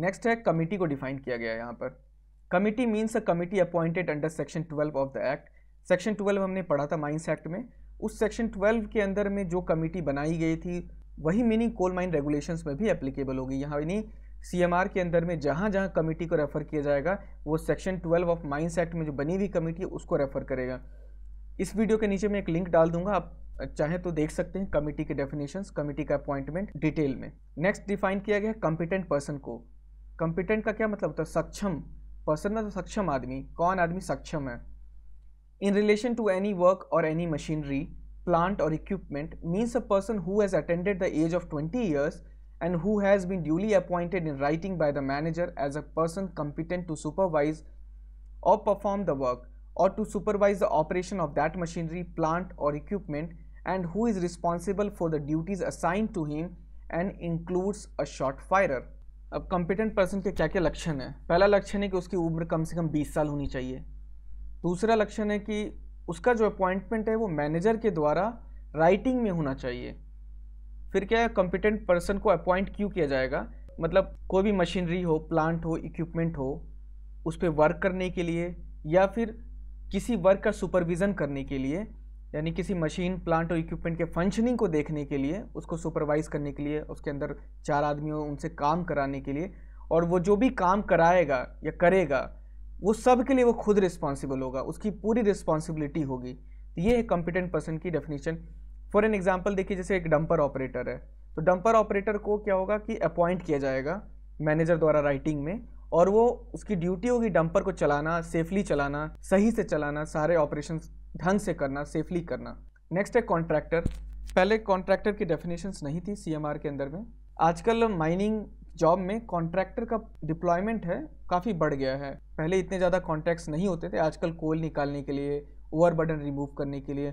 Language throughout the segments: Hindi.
नेक्स्ट है कमेटी को डिफाइन किया गया है यहाँ पर committee means a committee appointed under section twelve of the act section twelve हमने पढ़ा था माइंस एक्ट में उस सेक्शन ट्वेल्व के अंदर में जो कमेटी बनाई गई थी वही मीनिंग कोल माइन रेगुलेशन में भी एप्लीकेबल होगी यहाँ यानी सी के अंदर में जहाँ जहाँ कमेटी को रेफ़र किया जाएगा वो section twelve of mines act में जो बनी हुई कमेटी है उसको रेफ़र करेगा इस वीडियो के नीचे मैं एक लिंक डाल दूंगा आप चाहें तो देख सकते हैं कमेटी के डेफिनेशंस कमेटी का अपॉइंटमेंट डिटेल में नेक्स्ट डिफाइन किया गया कॉम्पिटेंट पर्सन को कंपिटेंट का क्या मतलब होता है सक्षम पर्सन मतलब तो सक्षम आदमी कौन आदमी सक्षम है in relation to any work और एनी मशीनरी प्लांट और equipment means a person who has attended the age of twenty years and who has been duly appointed in writing by the manager as a person competent to supervise और परफॉर्म द वर्क और to supervise the operation of that machinery plant और equipment and who is responsible for the duties assign to him and includes a short firer अब कॉम्पिटेंट पर्सन के क्या क्या लक्षण है पहला लक्षण है कि उसकी उम्र कम से कम 20 साल होनी चाहिए दूसरा लक्षण है कि उसका जो अपॉइंटमेंट है वो मैनेजर के द्वारा राइटिंग में होना चाहिए फिर क्या है कॉम्पिटेंट पर्सन को अपॉइंट क्यों किया जाएगा मतलब कोई भी मशीनरी हो प्लांट हो इक्विपमेंट हो उस पर वर्क करने के लिए या फिर किसी वर्क का सुपरविज़न करने के लिए यानी किसी मशीन प्लांट और इक्विपमेंट के फंक्शनिंग को देखने के लिए उसको सुपरवाइज करने के लिए उसके अंदर चार आदमी हो उनसे काम कराने के लिए और वो जो भी काम कराएगा या करेगा वो सब के लिए वो खुद रिस्पॉन्सिबल होगा उसकी पूरी रिस्पॉन्सिबिलिटी होगी तो ये है कॉम्पिटेंट पर्सन की डेफिनेशन फॉर एन एग्जाम्पल देखिए जैसे एक डंपर ऑपरेटर है तो डंपर ऑपरेटर को क्या होगा कि अपॉइंट किया जाएगा मैनेजर द्वारा राइटिंग में और वो उसकी ड्यूटी होगी डंपर को चलाना सेफली चलाना सही से चलाना सारे ऑपरेशन ढंग से करना सेफली करना नेक्स्ट है कॉन्ट्रैक्टर पहले कॉन्ट्रैक्टर की डेफिनेशंस नहीं थी सी के अंदर में आजकल माइनिंग जॉब में कॉन्ट्रैक्टर का डिप्लॉयमेंट है काफ़ी बढ़ गया है पहले इतने ज़्यादा कॉन्ट्रैक्ट्स नहीं होते थे आजकल कोल निकालने के लिए ओवर बर्डन रिमूव करने के लिए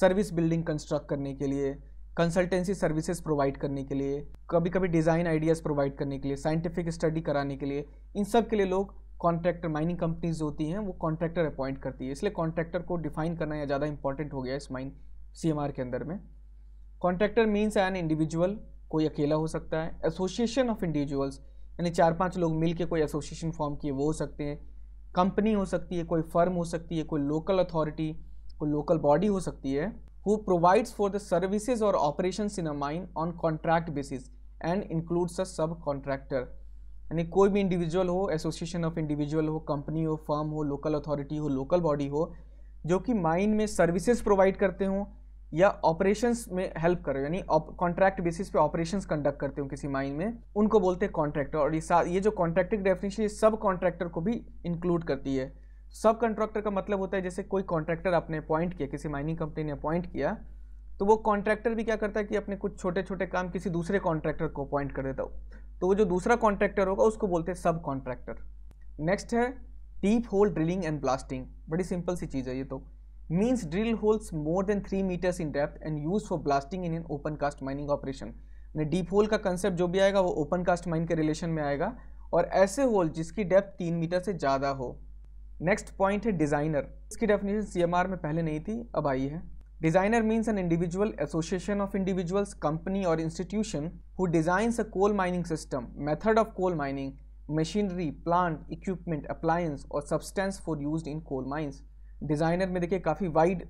सर्विस बिल्डिंग कंस्ट्रक्ट करने के लिए कंसल्टेंसी सर्विसेज प्रोवाइड करने के लिए कभी कभी डिज़ाइन आइडियाज़ प्रोवाइड करने के लिए साइंटिफिक स्टडी कराने के लिए इन सब के लिए लोग कॉन्ट्रैक्टर माइनिंग कंपनीज होती हैं वो कॉन्ट्रैक्टर अपॉइंट करती है इसलिए कॉन्ट्रैक्टर को डिफाइन करना या ज़्यादा इंपॉर्टेंट हो गया इस माइन सी के अंदर में कॉन्ट्रैक्टर मीन्स एन इंडिविजुअल कोई अकेला हो सकता है एसोसिएशन ऑफ इंडिविजुअल्स यानी चार पांच लोग मिल के कोई एसोसिएशन फॉर्म किए वो हो सकते हैं कंपनी हो सकती है कोई फर्म हो सकती है कोई लोकल अथॉरिटी कोई लोकल बॉडी हो सकती है who provides for the services or operation in a mine on contract basis and includes a sub contractor यानी कोई भी इंडिविजुअल हो एसोसिएशन ऑफ इंडिविजुअल हो कंपनी हो फर्म हो लोकल अथॉरिटी हो लोकल बॉडी हो जो कि माइन में सर्विसेज प्रोवाइड करते हों या ऑपरेशंस में हेल्प करो यानी कॉन्ट्रैक्ट बेसिस पे ऑपरेशंस कंडक्ट करते हो किसी माइन में उनको बोलते हैं कॉन्ट्रैक्टर और ये ये जो कॉन्ट्रैक्टिंग डेफिनेशन ये सब कॉन्ट्रैक्टर को भी इंक्लूड करती है सब कॉन्ट्रैक्टर का मतलब होता है जैसे कोई कॉन्ट्रैक्टर आपने अपॉइंट किया किसी माइनिंग कंपनी ने अपॉइंट किया तो वो कॉन्ट्रैक्टर भी क्या करता है कि अपने कुछ छोटे छोटे काम किसी दूसरे कॉन्ट्रैक्टर को अपॉइंट कर देता तो वो जो दूसरा कॉन्ट्रैक्टर होगा उसको बोलते हैं सब कॉन्ट्रैक्टर नेक्स्ट है deep hole drilling and blasting बड़ी सिंपल सी चीज़ है ये तो means drill holes more than three metres in depth and use for blasting in an open cast mining operation deep hole का कंसेप्ट जो भी आएगा वो ओपन कास्ट माइन के रिलेशन में आएगा और ऐसे होल जिसकी डेप्थ तीन मीटर से ज़्यादा हो नेक्स्ट पॉइंट है डिज़ाइनर इसकी डेफिनेशन सी में पहले नहीं थी अब आई है Designer means an individual, association of individuals, company or institution who designs a coal mining system, method of coal mining, machinery, plant, equipment, appliance or substance for used in coal mines. Designer में देखिए काफ़ी वाइड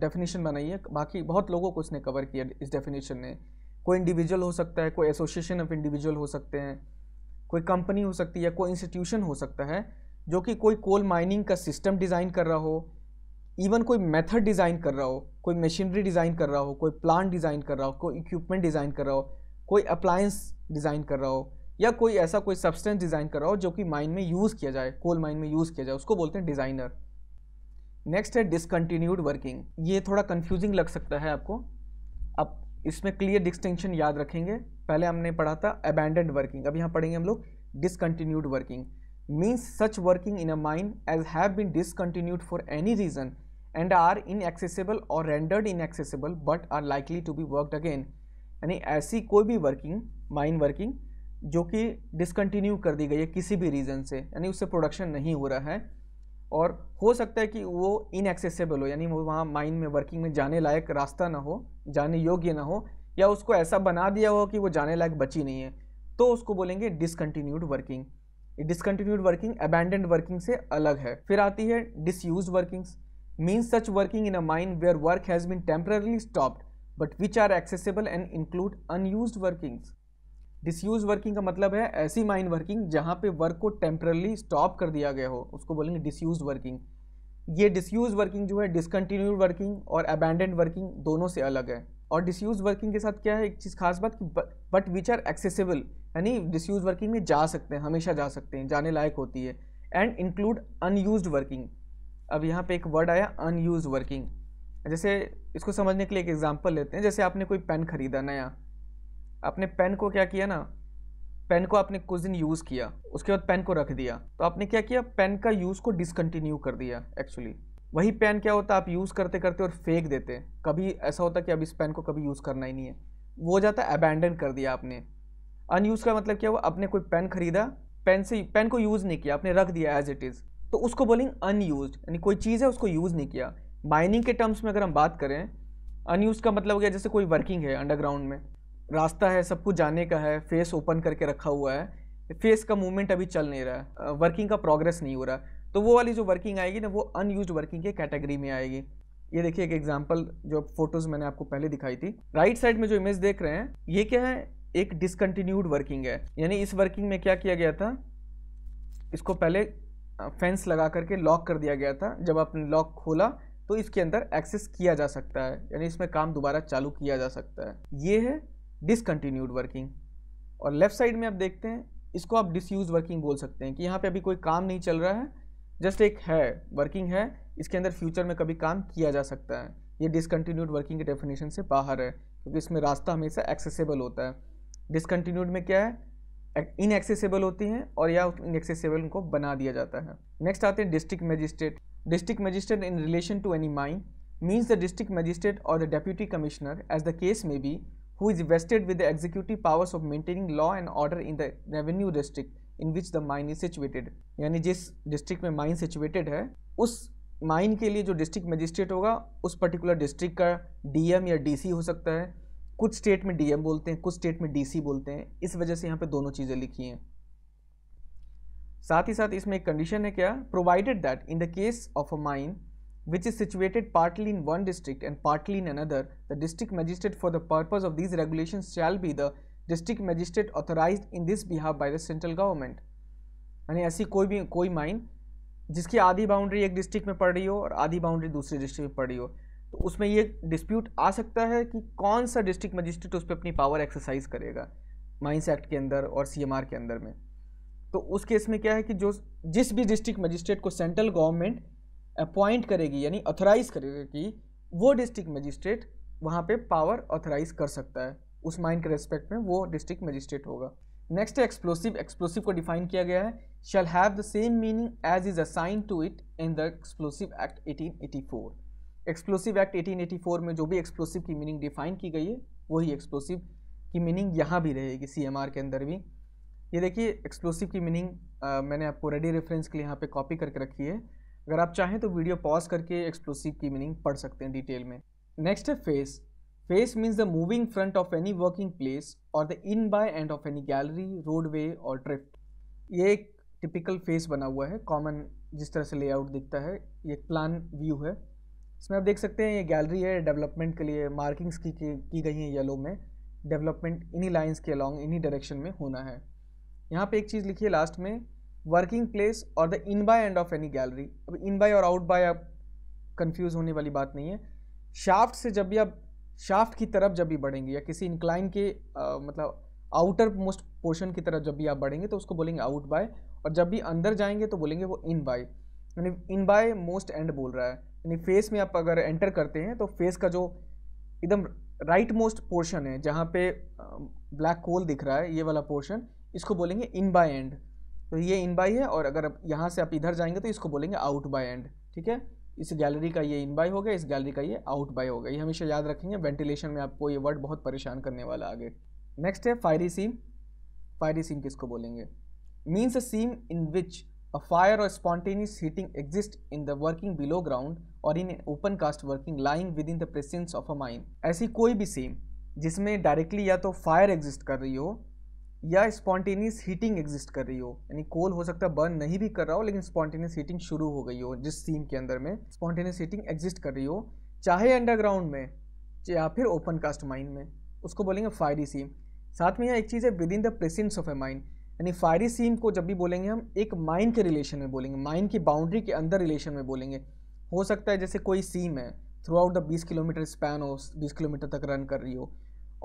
डेफिनेशन बनाई है बाकी बहुत लोगों को इसने कवर किया इस डेफिनेशन ने कोई इंडिविजुअल हो सकता है कोई एसोसिएशन ऑफ इंडिविजुअल हो सकते हैं कोई कंपनी हो सकती है कोई इंस्टीट्यूशन हो सकता है जो कि कोई कोल माइनिंग का सिस्टम डिज़ाइन कर रहा हो इवन कोई मेथड डिज़ाइन कर रहा हो कोई मशीनरी डिज़ाइन कर रहा हो कोई प्लांट डिज़ाइन कर रहा हो कोई इक्विपमेंट डिज़ाइन कर रहा हो कोई अप्लायंस डिज़ाइन कर रहा हो या कोई ऐसा कोई सब्सटेंस डिज़ाइन कर रहा हो जो कि माइन में यूज़ किया जाए कोल माइन में यूज़ किया जाए उसको बोलते हैं डिज़ाइनर नेक्स्ट है डिसकंटिन्यूड वर्किंग ये थोड़ा कन्फ्यूजिंग लग सकता है आपको अब इसमें क्लियर डिस्टिंक्शन याद रखेंगे पहले हमने पढ़ा था अबैंडेंड वर्किंग अब यहाँ पढ़ेंगे हम लोग discontinued working means such working in a mine as have been discontinued for any reason and are inaccessible or rendered inaccessible but are likely to be worked again यानी ऐसी कोई भी वर्किंग माइन वर्किंग जो कि डिसकंटिन्यू कर दी गई है किसी भी रीज़न से यानी उससे प्रोडक्शन नहीं हो रहा है और हो सकता है कि वो इनएक्सेसिबल हो यानी वो वहाँ माइन में वर्किंग में जाने लायक रास्ता ना हो जाने योग्य ना हो या उसको ऐसा बना दिया हो कि वो जाने लायक बची नहीं है तो उसको बोलेंगे discontinued working discontinued working abandoned working से अलग है फिर आती है disuse workings means such working in a mine where work has been temporarily stopped but which are accessible and include unused workings disuse working का मतलब है ऐसी माइन वर्किंग जहाँ पे वर्क को टेम्परली स्टॉप कर दिया गया हो उसको बोलेंगे डिसयूज वर्किंग ये डिसयूज वर्किंग जो है डिसकन्टिन्यूड वर्किंग और अबैंडेंड वर्किंग दोनों से अलग है और डिसयूज वर्किंग के साथ क्या है एक चीज़ खास बात कि बट विच आर एक्सेसिबल यानी डिसयूज वर्किंग में जा सकते हैं हमेशा जा सकते हैं जाने लायक होती है एंड इंक्लूड अनयूज वर्किंग अब यहाँ पे एक वर्ड आया अनयूज वर्किंग जैसे इसको समझने के लिए एक एग्जाम्पल लेते हैं जैसे आपने कोई पेन खरीदा नया आपने पेन को क्या किया ना पेन को आपने कुछ दिन यूज़ किया उसके बाद पेन को रख दिया तो आपने क्या किया पेन का यूज़ को डिसकंटिन्यू कर दिया एक्चुअली वही पेन क्या होता आप यूज़ करते करते और फेंक देते कभी ऐसा होता कि अब इस पेन को कभी यूज़ करना ही नहीं है वो हो जाता अबेंडन कर दिया आपने अनयूज़ का मतलब क्या हुआ आपने कोई पेन खरीदा पेन से पेन को यूज़ नहीं किया आपने रख दिया एज इट इज़ तो उसको बोलेंगे अनयूज यानी कोई चीज़ है उसको यूज़ नहीं किया माइनिंग के टर्म्स में अगर हम बात करें अनयूज़ का मतलब हो गया जैसे कोई वर्किंग है अंडरग्राउंड में रास्ता है सब कुछ जाने का है फेस ओपन करके रखा हुआ है फेस का मूवमेंट अभी चल नहीं रहा है वर्किंग का प्रोग्रेस नहीं हो रहा है तो वो वाली जो वर्किंग आएगी ना वो अनयूज वर्किंग के कैटेगरी में आएगी ये देखिए एक एग्जाम्पल जो फोटोज़ मैंने आपको पहले दिखाई थी राइट साइड में जो इमेज देख रहे हैं ये क्या है एक डिसकंटिन्यूड वर्किंग है यानी इस वर्किंग में क्या किया गया था इसको पहले फेंस लगा करके लॉक कर दिया गया था जब आपने लॉक खोला तो इसके अंदर एक्सेस किया जा सकता है यानी इसमें काम दोबारा चालू किया जा सकता है ये है डिसकंटिन्यूड वर्किंग और लेफ्ट साइड में आप देखते हैं इसको आप डिसयूज वर्किंग बोल सकते हैं कि यहाँ पे अभी कोई काम नहीं चल रहा है जस्ट एक है वर्किंग है इसके अंदर फ्यूचर में कभी काम किया जा सकता है ये डिसकंटिन्यूड वर्किंग के डेफिनेशन से बाहर है क्योंकि इसमें रास्ता हमेशा एक्सेसिबल होता है डिसकंटिन्यूड में क्या है इनएक्सेसिबल होती हैं और या इनएक्सेबल उनको बना दिया जाता है नेक्स्ट आते हैं district magistrate district magistrate in relation to any mine means the district magistrate or the deputy commissioner as the case may be who is vested with the executive powers of maintaining law and order in the revenue district in which the mine is situated यानी जिस डिस्ट्रिक्ट में माइन सिचुएटेड है उस माइन के लिए जो डिस्ट्रिक्ट मजिस्ट्रेट होगा उस पर्टिकुलर डिस्ट्रिक्ट का डीएम या डीसी हो सकता है कुछ स्टेट में डीएम बोलते हैं कुछ स्टेट में डीसी बोलते हैं इस वजह से यहाँ पे दोनों चीज़ें लिखी हैं साथ ही साथ इसमें एक कंडीशन है क्या provided that in the case of a mine which is situated partly in one district and partly in another the district magistrate for the purpose of this regulation shall be the district magistrate authorise in this behalf by the central government यानी ऐसी कोई भी कोई माइन जिसकी आधी बाउंड्री एक डिस्ट्रिक्ट में पड़ रही हो और आधी बाउंड्री दूसरी डिस्ट्रिक्ट में पड़ रही हो तो उसमें ये डिस्प्यूट आ सकता है कि कौन सा डिस्ट्रिक्ट मजिस्ट्रेट उस पर अपनी पावर एक्सरसाइज करेगा माइंस एक्ट के अंदर और सी के अंदर में तो उस केस में क्या है कि जो जिस भी डिस्ट्रिक्ट मजिस्ट्रेट को सेंट्रल गवर्नमेंट अपॉइंट करेगी यानी ऑथराइज करेगी वो डिस्ट्रिक्ट मजिस्ट्रेट वहाँ पे पावर ऑथराइज कर सकता है उस माइन के रेस्पेक्ट में वो डिस्ट्रिक्ट मजिस्ट्रेट होगा नेक्स्ट है एक्सप्लोसिव एक्सप्लोसिव को डिफाइन किया गया है shall have the same meaning as is assigned to it in the explosive act 1884 explosive act 1884 में जो भी एक्सप्लोसिव की मीनिंग डिफाइन की गई है वही एक्सप्लोसिव की मीनिंग यहाँ भी रहेगी सी के अंदर भी ये देखिए एक्सप्लोसिव की मीनिंग मैंने आपको रेडी रेफरेंस के लिए यहाँ पे कॉपी करके रखी है अगर आप चाहें तो वीडियो पॉज करके एक्सप्लोसिव की मीनिंग पढ़ सकते हैं डिटेल में नेक्स्ट है face face means the moving front of any working place or the in bye end of any gallery roadway or drift ये एक टिपिकल फेस बना हुआ है कॉमन जिस तरह से लेआउट दिखता है ये प्लान व्यू है इसमें आप देख सकते हैं ये गैलरी है डेवलपमेंट के लिए मार्किंग्स की की गई हैं येलो में डेवलपमेंट इन्हीं लाइंस के अलॉन्ग इन्हीं डायरेक्शन में होना है यहाँ पे एक चीज़ लिखी है लास्ट में working place or the in bye end of any gallery अब in bye or out bye आप कन्फ्यूज़ होने वाली बात नहीं है शाफ्ट से जब भी आप शाफ्ट की तरफ जब भी बढ़ेंगे या किसी इंक्लाइन के आ, मतलब आउटर मोस्ट पोर्शन की तरफ जब भी आप बढ़ेंगे तो उसको बोलेंगे आउट बाय और जब भी अंदर जाएंगे तो बोलेंगे वो इन बाय यानी इन बाय मोस्ट एंड बोल रहा है यानी फेस में आप अगर एंटर करते हैं तो फेस का जो एकदम राइट मोस्ट पोर्शन है जहाँ पे ब्लैक होल दिख रहा है ये वाला पोर्शन इसको बोलेंगे इन बाय एंड तो ये इन बाय है और अगर यहाँ से आप इधर जाएंगे तो इसको बोलेंगे आउट बाय एंड ठीक है इस गैलरी का ये इन बाय हो गया इस गैलरी का ये आउट बाय गया ये हमेशा याद रखेंगे वेंटिलेशन में आपको ये वर्ड बहुत परेशान करने वाला आगे नेक्स्ट है फायरी सीम फायरी सीम किसको बोलेंगे means a seam in which A fire or spontaneous heating exists in the working below ground or in open cast working lying within the presence of a mine ऐसी कोई भी सेम जिसमें डायरेक्टली या तो फायर एग्जिस्ट कर रही हो या स्पॉन्टेनियस हीटिंग एग्जिस्ट कर रही हो यानी कोल हो सकता है बर्न नहीं भी कर रहा हो लेकिन स्पॉन्टेनियस हीटिंग शुरू हो गई हो जिस सीम के अंदर में स्पॉन्टेनियस हीटिंग एग्जिस्ट कर रही हो चाहे अंडरग्राउंड में या फिर ओपन कास्ट माइन में उसको बोलेंगे फायरी सीम साथ में यहाँ एक चीज़ है within the presence of a mine यानी सीम को जब भी बोलेंगे हम एक माइन के रिलेशन में बोलेंगे माइन की बाउंड्री के अंदर रिलेशन में बोलेंगे हो सकता है जैसे कोई सीम है थ्रू आउट द बीस किलोमीटर स्पैन हो बीस किलोमीटर तक रन कर रही हो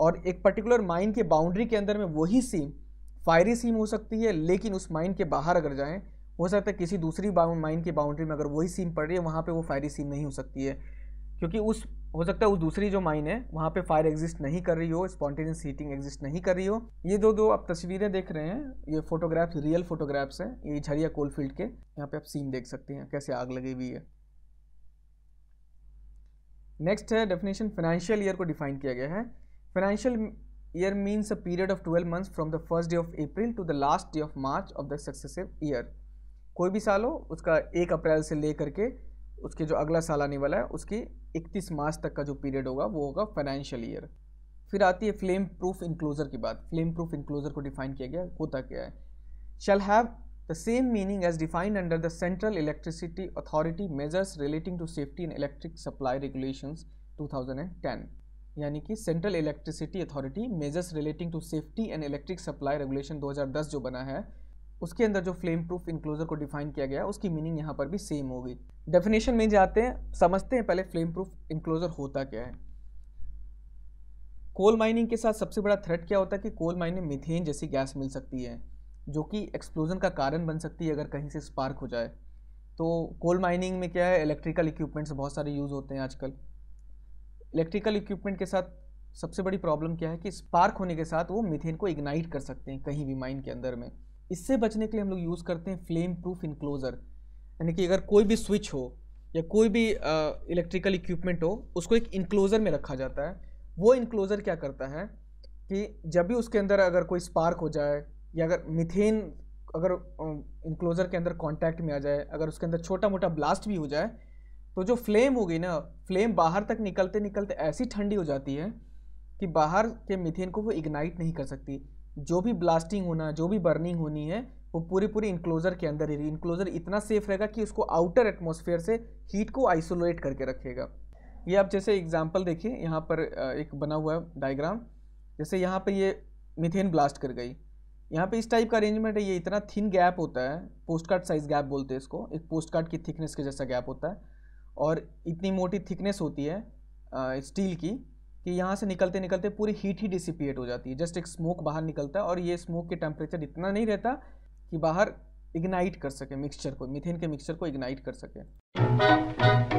और एक पर्टिकुलर माइन के बाउंड्री के अंदर में वही सीम फायरी सीम हो सकती है लेकिन उस माइन के बाहर अगर जाएँ हो सकता है किसी दूसरी माइन की बाउंड्री में अगर वही सीम पड़ रही है वहाँ पर वो फायरी सीम नहीं हो सकती है क्योंकि उस हो सकता है वो दूसरी जो माइन है वहाँ पे फायर एग्जिस्ट नहीं कर रही हो स्पॉन्टेनियस हीटिंग एग्जिस्ट नहीं कर रही हो ये दो दो आप तस्वीरें देख रहे हैं ये फोटोग्राफ्स रियल फोटोग्राफ्स हैं ये झरिया फील्ड के यहाँ पे आप सीन देख सकते हैं कैसे आग लगी हुई है नेक्स्ट है डेफिनेशन फाइनेंशियल ईयर को डिफाइन किया गया है financial year means a period of twelve months from the first day of April to the last day of March of the successive year कोई भी साल हो उसका एक अप्रैल से ले करके उसके जो अगला साल आने वाला है उसके 31 मार्च तक का जो पीरियड होगा वो होगा फाइनेंशियल ईयर फिर आती है फ्लेम प्रूफ इंक्लोजर की बात फ्लेम प्रूफ इंक्लोजर को डिफाइन किया गया होता क्या है shall have the same meaning as defined under the central electricity authority measures relating to safety in electric supply regulation two यानी कि central electricity authority measures relating to safety and electric supply regulation 2010 जो बना है उसके अंदर जो फ्लेम प्रूफ इंक्लोजर को डिफाइन किया गया उसकी मीनिंग यहाँ पर भी सेम होगी डेफिनेशन में जाते हैं समझते हैं पहले फ्लेम प्रूफ इंक्लोजर होता क्या है कोल माइनिंग के साथ सबसे बड़ा थ्रेट क्या होता है कि कोल माइनिंग मिथेन जैसी गैस मिल सकती है जो कि एक्सप्लोजन का कारण बन सकती है अगर कहीं से स्पार्क हो जाए तो कोल माइनिंग में क्या है इलेक्ट्रिकल इक्विपमेंट्स बहुत सारे यूज़ होते हैं आजकल इलेक्ट्रिकल इक्विपमेंट के साथ सबसे बड़ी प्रॉब्लम क्या है कि स्पार्क होने के साथ वो मिथेन को इग्नाइट कर सकते हैं कहीं भी माइन के अंदर में इससे बचने के लिए हम लोग यूज़ करते हैं फ्लेम प्रूफ इनक्लोज़र यानी कि अगर कोई भी स्विच हो या कोई भी इलेक्ट्रिकल इक्विपमेंट हो उसको एक इनक्लोज़र में रखा जाता है वो इनक्लोज़र क्या करता है कि जब भी उसके अंदर अगर कोई स्पार्क हो जाए या अगर मिथेन अगर इनक्लोज़र के अंदर कांटेक्ट में आ जाए अगर उसके अंदर छोटा मोटा ब्लास्ट भी हो जाए तो जो फ्लेम होगी ना फ्लेम बाहर तक निकलते निकलते ऐसी ठंडी हो जाती है कि बाहर के मिथेन को वो इग्नाइट नहीं कर सकती जो भी ब्लास्टिंग होना जो भी बर्निंग होनी है वो पूरी पूरी इंक्लोजर के अंदर ही रही इंक्लोजर इतना सेफ रहेगा कि उसको आउटर एटमोसफेयर से हीट को आइसोलेट करके रखेगा ये आप जैसे एग्जाम्पल देखिए यहाँ पर एक बना हुआ डायग्राम जैसे यहाँ पर ये मिथेन ब्लास्ट कर गई यहाँ पे इस टाइप का अरेंजमेंट है ये इतना थिन गैप होता है पोस्ट कार्ड साइज गैप बोलते हैं इसको एक पोस्ट कार्ड की थिकनेस के जैसा गैप होता है और इतनी मोटी थिकनेस होती है स्टील की कि यहाँ से निकलते निकलते पूरी हीट ही डिसिपिएट हो जाती है जस्ट एक स्मोक बाहर निकलता है और ये स्मोक के टेम्परेचर इतना नहीं रहता कि बाहर इग्नाइट कर सके मिक्सचर को मिथेन के मिक्सचर को इग्नाइट कर सके